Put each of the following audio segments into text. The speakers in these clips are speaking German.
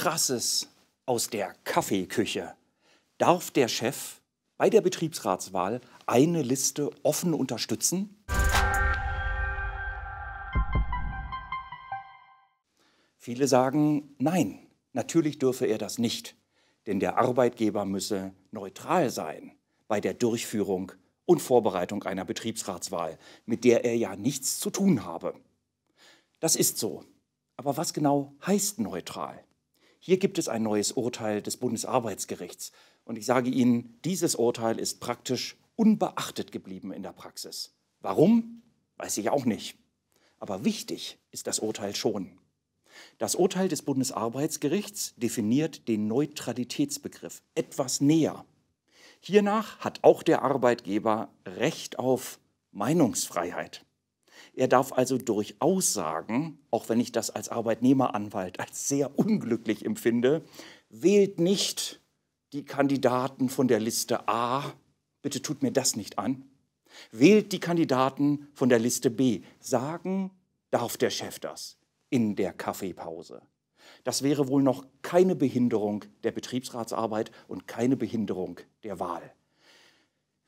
Krasses aus der Kaffeeküche, darf der Chef bei der Betriebsratswahl eine Liste offen unterstützen? Viele sagen, nein, natürlich dürfe er das nicht, denn der Arbeitgeber müsse neutral sein bei der Durchführung und Vorbereitung einer Betriebsratswahl, mit der er ja nichts zu tun habe. Das ist so. Aber was genau heißt neutral? Hier gibt es ein neues Urteil des Bundesarbeitsgerichts. Und ich sage Ihnen, dieses Urteil ist praktisch unbeachtet geblieben in der Praxis. Warum? Weiß ich auch nicht. Aber wichtig ist das Urteil schon. Das Urteil des Bundesarbeitsgerichts definiert den Neutralitätsbegriff etwas näher. Hiernach hat auch der Arbeitgeber Recht auf Meinungsfreiheit. Er darf also durchaus sagen, auch wenn ich das als Arbeitnehmeranwalt als sehr unglücklich empfinde, wählt nicht die Kandidaten von der Liste A, bitte tut mir das nicht an, wählt die Kandidaten von der Liste B. Sagen darf der Chef das in der Kaffeepause. Das wäre wohl noch keine Behinderung der Betriebsratsarbeit und keine Behinderung der Wahl.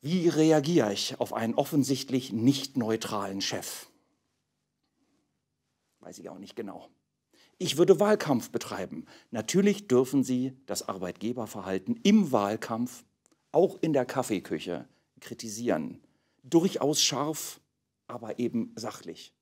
Wie reagiere ich auf einen offensichtlich nicht neutralen Chef? Weiß ich auch nicht genau. Ich würde Wahlkampf betreiben. Natürlich dürfen Sie das Arbeitgeberverhalten im Wahlkampf, auch in der Kaffeeküche, kritisieren. Durchaus scharf, aber eben sachlich.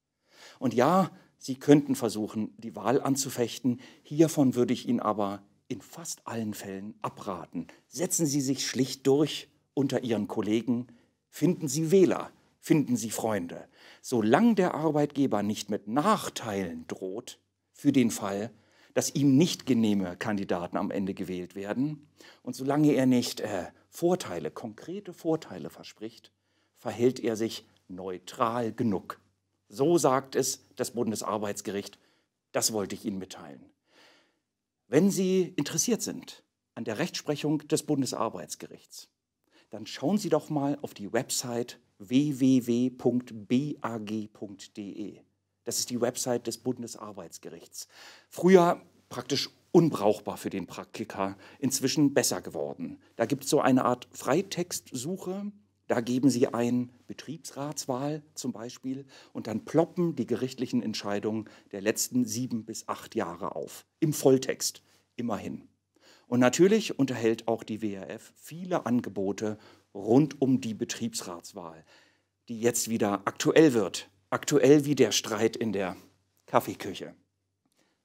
Und ja, Sie könnten versuchen, die Wahl anzufechten. Hiervon würde ich Ihnen aber in fast allen Fällen abraten. Setzen Sie sich schlicht durch unter Ihren Kollegen. Finden Sie Wähler, finden Sie Freunde, solange der Arbeitgeber nicht mit Nachteilen droht, für den Fall, dass ihm nicht genehme Kandidaten am Ende gewählt werden. Und solange er nicht äh, Vorteile, konkrete Vorteile verspricht, verhält er sich neutral genug. So sagt es das Bundesarbeitsgericht. Das wollte ich Ihnen mitteilen. Wenn Sie interessiert sind an der Rechtsprechung des Bundesarbeitsgerichts, dann schauen Sie doch mal auf die Website www.bag.de. Das ist die Website des Bundesarbeitsgerichts. Früher praktisch unbrauchbar für den Praktiker, inzwischen besser geworden. Da gibt es so eine Art Freitextsuche. Da geben Sie ein Betriebsratswahl zum Beispiel und dann ploppen die gerichtlichen Entscheidungen der letzten sieben bis acht Jahre auf. Im Volltext, immerhin. Und natürlich unterhält auch die WRF viele Angebote rund um die Betriebsratswahl, die jetzt wieder aktuell wird. Aktuell wie der Streit in der Kaffeeküche.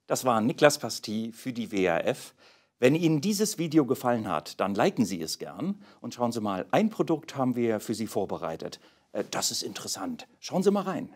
Das war Niklas Pasti für die WRF. Wenn Ihnen dieses Video gefallen hat, dann liken Sie es gern und schauen Sie mal, ein Produkt haben wir für Sie vorbereitet. Äh, das ist interessant. Schauen Sie mal rein.